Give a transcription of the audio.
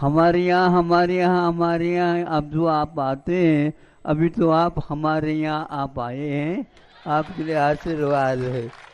हमारे यहाँ हमारे यहाँ हमारे यहाँ अब जो आप आते हैं अभी तो आप हमारे यहाँ आप आए हैं आपके लिए आशीर्वाद है